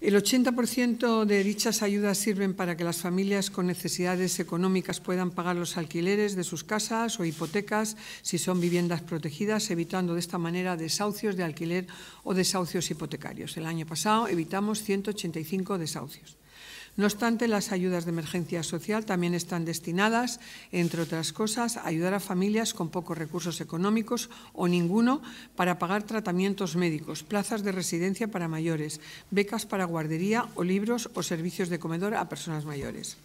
El 80% de dichas ayudas sirven para que las familias con necesidades económicas puedan pagar los alquileres de sus casas o hipotecas si son viviendas protegidas, evitando de esta manera desahucios de alquiler o desahucios hipotecarios. El año pasado evitamos 185 desahucios. No obstante, las ayudas de emergencia social también están destinadas, entre otras cosas, a ayudar a familias con pocos recursos económicos o ninguno para pagar tratamientos médicos, plazas de residencia para mayores, becas para guardería o libros o servicios de comedor a personas mayores.